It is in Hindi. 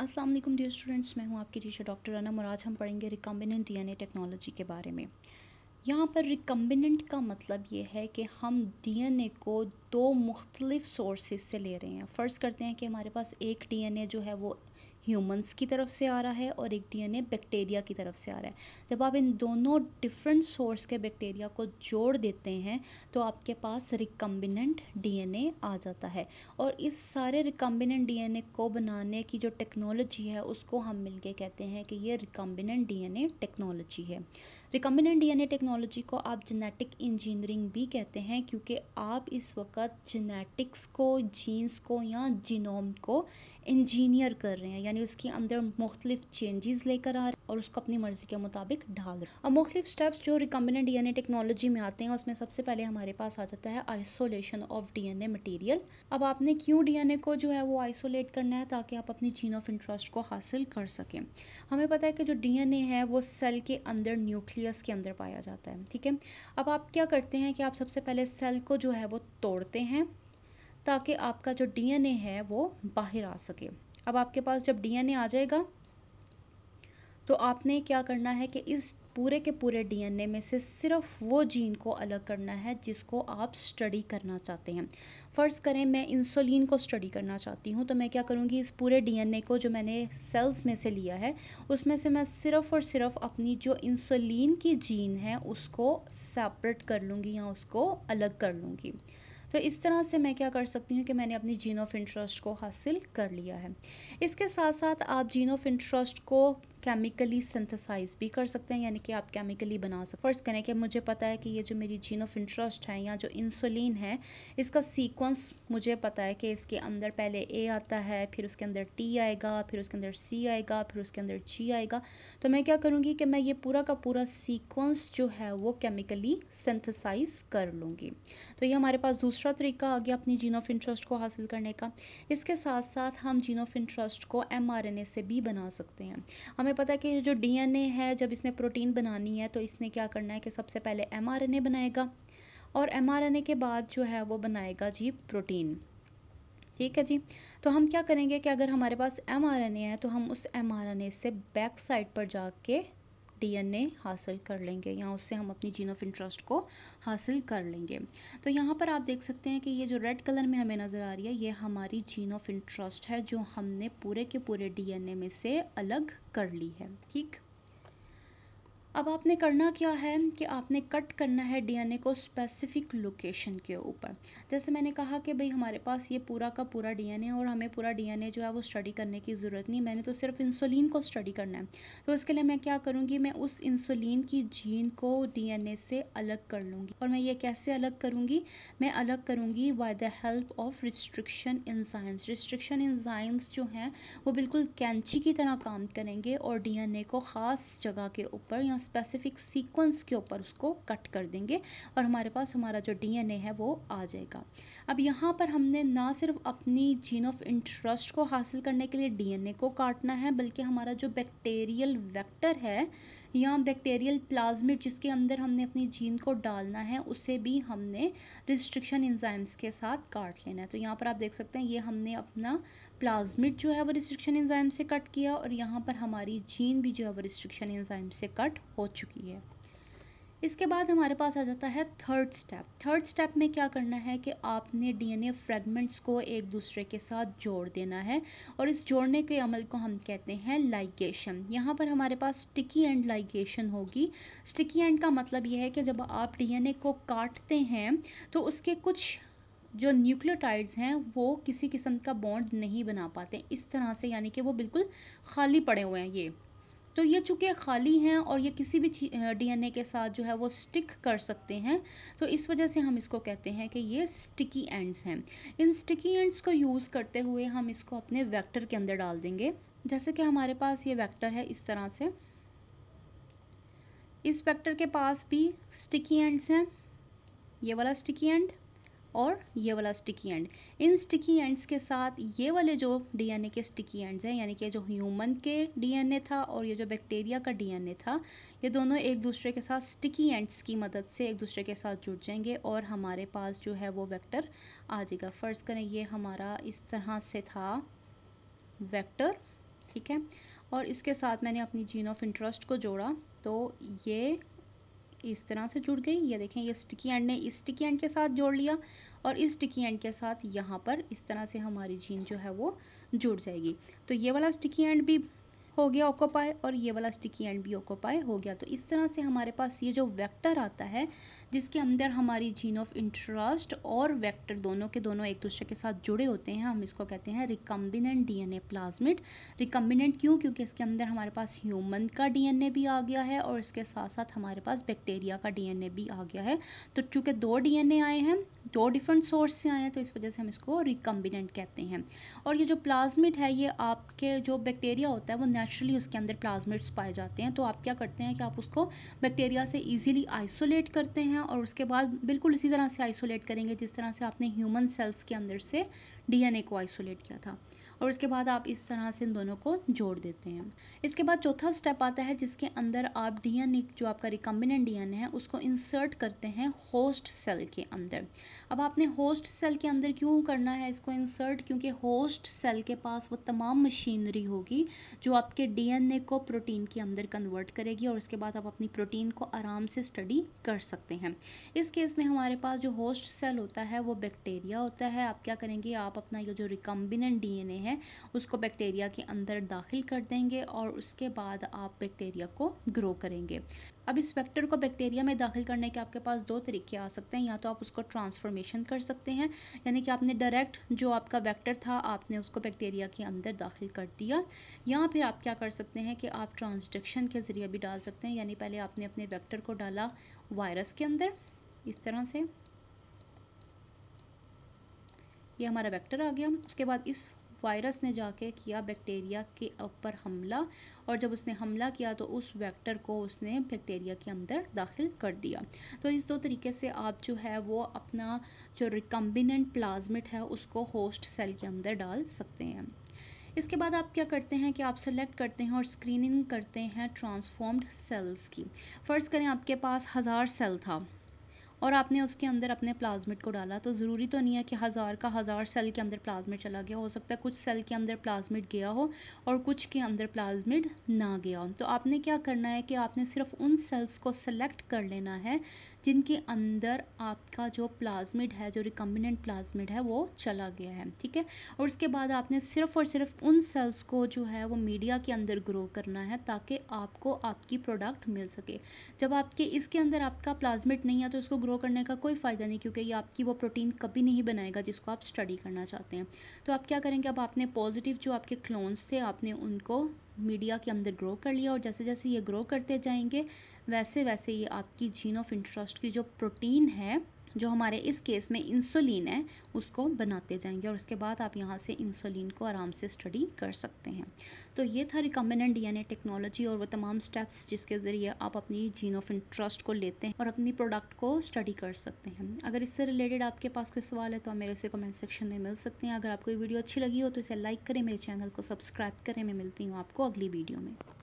अस्सलाम वालेकुम डियर स्टूडेंट्स मैं हूं आपकी टीचर डॉक्टर अनम और आज हम पढ़ेंगे रिकम्बिनेंट डीएनए टेक्नोलॉजी के बारे में यहाँ पर रिकम्बिनेंट का मतलब ये है कि हम डीएनए को दो मुख्तलिफ सोर्सेज से ले रहे हैं फ़र्ज़ करते हैं कि हमारे पास एक डीएनए जो है वो ह्यूमंस की तरफ से आ रहा है और एक डीएनए बैक्टीरिया की तरफ से आ रहा है जब आप इन दोनों डिफरेंट सोर्स के बैक्टीरिया को जोड़ देते हैं तो आपके पास रिकम्बिनेंट डीएनए आ जाता है और इस सारे रिकम्बिनेंट डीएनए को बनाने की जो टेक्नोलॉजी है उसको हम के कहते हैं कि ये रिकम्बिनेंट ए टेक्नोलॉजी है रिकम्बिनेंट ए टेक्नोलॉजी को आप जेनेटिक इंजीनियरिंग भी कहते हैं क्योंकि आप इस वक्त ताकत जेनेटिक्स को जीन्स को या जीनोम को इंजीनियर कर रहे हैं यानी उसके अंदर मुख्तलिफ चेंजेस लेकर आ रहे हैं और उसको अपनी मर्ज़ी के मुताबिक ढाल रहे हैं और मुख्तलिफ स्टेप्स जो रिकम्बिनेंट डीएनए टेक्नोलॉजी में आते हैं उसमें सबसे पहले हमारे पास आ जाता है आइसोलेशन ऑफ डीएनए मटेरियल अब आपने क्यों डीएनए को जो है वो आइसोलेट करना है ताकि आप अपनी जीन ऑफ इंटरेस्ट को हासिल कर सकें हमें पता है कि जो डीएनए है वो सेल के अंदर न्यूक्लियस के अंदर पाया जाता है ठीक है अब आप क्या करते हैं कि आप सबसे पहले सेल को जो है वो तोड़ करते हैं ताकि आपका जो डीएनए है वो बाहर आ सके अब आपके पास जब डीएनए आ जाएगा तो आपने क्या करना है कि इस पूरे के पूरे डीएनए में से सिर्फ वो जीन को अलग करना है जिसको आप स्टडी करना चाहते हैं फ़र्ज़ करें मैं इंसुलिन को स्टडी करना चाहती हूँ तो मैं क्या करूँगी इस पूरे डीएनए को जो मैंने सेल्स में से लिया है उसमें से मैं सिर्फ़ और सिर्फ अपनी जो इंसुलिन की जीन है उसको सेपरेट कर लूँगी या उसको अलग कर लूँगी तो इस तरह से मैं क्या कर सकती हूँ कि मैंने अपनी जीन ऑफ इंटरेस्ट को हासिल कर लिया है इसके साथ साथ आप जीन ऑफ इंटरेस्ट को केमिकली सिंथेसाइज भी कर सकते हैं यानी कि आप केमिकली बना सकते फर्स्ट करें कि मुझे पता है कि ये जो मेरी जीन ऑफ इंटरेस्ट है या जो इंसुलिन है इसका सीक्वेंस मुझे पता है कि इसके अंदर पहले ए आता है फिर उसके अंदर टी आएगा फिर उसके अंदर सी आएगा फिर उसके अंदर जी आएगा तो मैं क्या करूँगी कि मैं ये पूरा का पूरा सीक्वेंस जो है वो केमिकली सिंथेसाइज कर लूँगी तो ये हमारे पास दूसरा तरीका आ गया अपनी जीन ऑफ इंटरेस्ट को हासिल करने का इसके साथ साथ हम जीन ऑफ इंटरेस्ट को एम से भी बना सकते हैं हमें हमें पता है कि जो डीएनए है जब इसने प्रोटीन बनानी है तो इसने क्या करना है कि सबसे पहले एमआरएनए बनाएगा और एमआरएनए के बाद जो है वो बनाएगा जी प्रोटीन ठीक है जी तो हम क्या करेंगे कि अगर हमारे पास एम आर एन ए है तो हम उस एम आर एन ए से बैक साइड पर जाके टीएनए हासिल कर लेंगे या उससे हम अपनी जीन ऑफ इंटरेस्ट को हासिल कर लेंगे तो यहाँ पर आप देख सकते हैं कि ये जो रेड कलर में हमें नज़र आ रही है ये हमारी जीन ऑफ इंटरेस्ट है जो हमने पूरे के पूरे डीएनए में से अलग कर ली है ठीक अब आपने करना क्या है कि आपने कट करना है डीएनए को स्पेसिफिक लोकेशन के ऊपर जैसे मैंने कहा कि भाई हमारे पास ये पूरा का पूरा डीएनए है और हमें पूरा डीएनए जो है वो स्टडी करने की ज़रूरत नहीं मैंने तो सिर्फ इंसुलिन को स्टडी करना है तो इसके लिए मैं क्या करूँगी मैं उस इंसुलिन की जीन को डी से अलग कर लूँगी और मैं ये कैसे अलग करूँगी मैं अलग करूँगी by the help of restriction enzymes restriction enzymes जो हैं वो बिल्कुल कैंची की तरह काम करेंगे और डी को ख़ास जगह के ऊपर या स्पेसिफिक सीक्वेंस के ऊपर उसको कट कर देंगे और हमारे पास हमारा जो डीएनए है वो आ जाएगा अब यहाँ पर हमने ना सिर्फ अपनी जीन ऑफ इंटरेस्ट को हासिल करने के लिए डीएनए को काटना है बल्कि हमारा जो बैक्टीरियल वेक्टर है या बैक्टीरियल प्लाज्मिड जिसके अंदर हमने अपनी जीन को डालना है उसे भी हमने रिस्ट्रिक्शन इंजाइम्स के साथ काट लेना है तो यहाँ पर आप देख सकते हैं ये हमने अपना प्लाज्मिड जो है वो रिस्ट्रिक्शन इंजाइम से कट किया और यहाँ पर हमारी जीन भी जो है वो रिस्ट्रिक्शन इंजाइम से कट हो चुकी है इसके बाद हमारे पास आ जाता है थर्ड स्टेप थर्ड स्टेप में क्या करना है कि आपने डीएनए फ्रेगमेंट्स को एक दूसरे के साथ जोड़ देना है और इस जोड़ने के अमल को हम कहते हैं लाइगेशन यहाँ पर हमारे पास स्टिकी एंड लाइगेशन होगी स्टिकी एंड का मतलब यह है कि जब आप डीएनए को काटते हैं तो उसके कुछ जो न्यूक्लियोटाइड्स हैं वो किसी किस्म का बॉन्ड नहीं बना पाते इस तरह से यानी कि वो बिल्कुल खाली पड़े हुए हैं ये तो ये चूँकि खाली हैं और ये किसी भी डीएनए के साथ जो है वो स्टिक कर सकते हैं तो इस वजह से हम इसको कहते हैं कि ये स्टिकी एंड्स हैं इन स्टिकी एंड्स को यूज़ करते हुए हम इसको अपने वेक्टर के अंदर डाल देंगे जैसे कि हमारे पास ये वेक्टर है इस तरह से इस वेक्टर के पास भी स्टिकी एंड्स हैं ये वाला स्टिकी एंड और ये वाला स्टिकी एंड इन स्टिकी एंड्स के साथ ये वाले जो डीएनए के स्टिकी एंड्स हैं यानी कि जो ह्यूमन के डीएनए था और ये जो बैक्टीरिया का डीएनए था ये दोनों एक दूसरे के साथ स्टिकी एंड्स की मदद से एक दूसरे के साथ जुड़ जाएंगे और हमारे पास जो है वो वेक्टर आ जाएगा फ़र्ज़ करें ये हमारा इस तरह से था वेक्टर ठीक है और इसके साथ मैंने अपनी जीन ऑफ इंटरेस्ट को जोड़ा तो ये इस तरह से जुड़ गई ये देखें ये स्टिकी एंड ने इस स्टिकी एंड के साथ जोड़ लिया और इस स्टिकी एंड के साथ यहाँ पर इस तरह से हमारी जीन जो है वो जुड़ जाएगी तो ये वाला स्टिकी एंड भी हो गया ऑकोपाई और ये वाला स्टिकी एंड भी ऑकोपाई हो गया तो इस तरह से हमारे पास ये जो वेक्टर आता है जिसके अंदर हमारी जीन ऑफ इंटरेस्ट और वेक्टर दोनों के दोनों एक दूसरे के साथ जुड़े होते हैं हम इसको कहते हैं रिकम्बिनेंट डीएनए प्लाज्मिड रिकम्बिनेंट क्यों क्योंकि इसके अंदर हमारे पास ह्यूमन का डीएनए भी आ गया है और इसके साथ साथ हमारे पास बैक्टीरिया का डीएनए भी आ गया है तो चूँकि दो ए आए हैं दो डिफरेंट सोर्स से आए हैं तो इस वजह से हम इसको रिकम्बिनेंट कहते हैं और ये जो प्लाजमिट है ये आपके जो बैक्टीरिया होता है वो नेचुरली उसके अंदर प्लाजमिट्स पाए जाते हैं तो आप क्या करते हैं कि आप उसको बैक्टीरिया से ईजिली आइसोलेट करते हैं और उसके बाद बिल्कुल इसी तरह से आइसोलेट करेंगे जिस तरह से आपने ह्यूमन सेल्स के अंदर से डी को आइसोलेट किया था और उसके बाद आप इस तरह से इन दोनों को जोड़ देते हैं इसके बाद चौथा स्टेप आता है जिसके अंदर आप डी जो आपका रिकम्बिनेंट डी है उसको इंसर्ट करते हैं होस्ट सेल के अंदर अब आपने होस्ट सेल के अंदर क्यों करना है इसको इंसर्ट क्योंकि होस्ट सेल के पास वो तमाम मशीनरी होगी जो आपके डी को प्रोटीन के अंदर कन्वर्ट करेगी और उसके बाद आप अपनी प्रोटीन को आराम से स्टडी कर सकते हैं इस केस में हमारे पास जो होस्ट सेल होता है वो बैक्टीरिया होता है आप क्या करेंगे आप अपना ये जो रिकम्बिनेंट डी है है उसको बैक्टीरिया के अंदर दाखिल कर देंगे और उसके बाद आप बैक्टीरिया को ग्रो करेंगे अब इस वेक्टर को बैक्टीरिया में दाखिल करने के आपके पास दो तरीके आ सकते हैं या तो आप उसको ट्रांसफॉर्मेशन कर सकते हैं यानी कि आपने डायरेक्ट जो आपका वेक्टर था आपने उसको बैक्टीरिया के अंदर दाखिल कर दिया या फिर आप क्या कर सकते हैं कि आप ट्रांसडक्शन के ज़रिए भी डाल सकते हैं यानी पहले आपने अपने वैक्टर को डाला वायरस के अंदर इस तरह से ये हमारा वेक्टर आ गया उसके बाद इस वायरस ने जाके किया बैक्टीरिया के ऊपर हमला और जब उसने हमला किया तो उस वेक्टर को उसने बैक्टीरिया के अंदर दाखिल कर दिया तो इस दो तरीके से आप जो है वो अपना जो रिकम्बिनेंट प्लाज्मिट है उसको होस्ट सेल के अंदर डाल सकते हैं इसके बाद आप क्या करते हैं कि आप सेलेक्ट करते हैं और स्क्रीनिंग करते हैं ट्रांसफॉर्म्ड सेल्स की फ़र्ज़ करें आपके पास हज़ार सेल था और आपने उसके अंदर अपने प्लाज्मेट को डाला तो ज़रूरी तो नहीं है कि हज़ार का हज़ार सेल के अंदर प्लाज्मेट चला गया हो सकता है कुछ सेल के अंदर प्लाज्मेट गया हो और कुछ के अंदर प्लाज्मेट ना गया हो तो आपने क्या करना है कि आपने सिर्फ उन सेल्स को सेलेक्ट कर लेना है जिनके अंदर आपका जो प्लाज्मिड है जो रिकम्बिनेंट प्लाज्मिड है वो चला गया है ठीक है और उसके बाद आपने सिर्फ और सिर्फ उन सेल्स को जो है वो मीडिया के अंदर ग्रो करना है ताकि आपको आपकी प्रोडक्ट मिल सके जब आपके इसके अंदर आपका प्लाज्मिड नहीं है तो इसको ग्रो ग्रो करने का कोई फ़ायदा नहीं क्योंकि ये आपकी वो प्रोटीन कभी नहीं बनाएगा जिसको आप स्टडी करना चाहते हैं तो आप क्या करेंगे अब आपने पॉजिटिव जो आपके क्लोन्स थे आपने उनको मीडिया के अंदर ग्रो कर लिया और जैसे जैसे ये ग्रो करते जाएंगे वैसे वैसे ये आपकी जीन ऑफ इंटरेस्ट की जो प्रोटीन है जो हमारे इस केस में इंसुलिन है उसको बनाते जाएंगे और उसके बाद आप यहाँ से इंसुलिन को आराम से स्टडी कर सकते हैं तो ये था रिकमेंडेंट डीएनए टेक्नोलॉजी और वो तमाम स्टेप्स जिसके ज़रिए आप अपनी जीन ऑफ इंटरेस्ट को लेते हैं और अपनी प्रोडक्ट को स्टडी कर सकते हैं अगर इससे रिलेटेड आपके पास कोई सवाल है तो आप मेरे से कमेंट सेक्शन में मिल सकते हैं अगर आपको ये वीडियो अच्छी लगी हो तो इसे लाइक करें मेरे चैनल को सब्सक्राइब करें मैं मिलती हूँ आपको अगली वीडियो में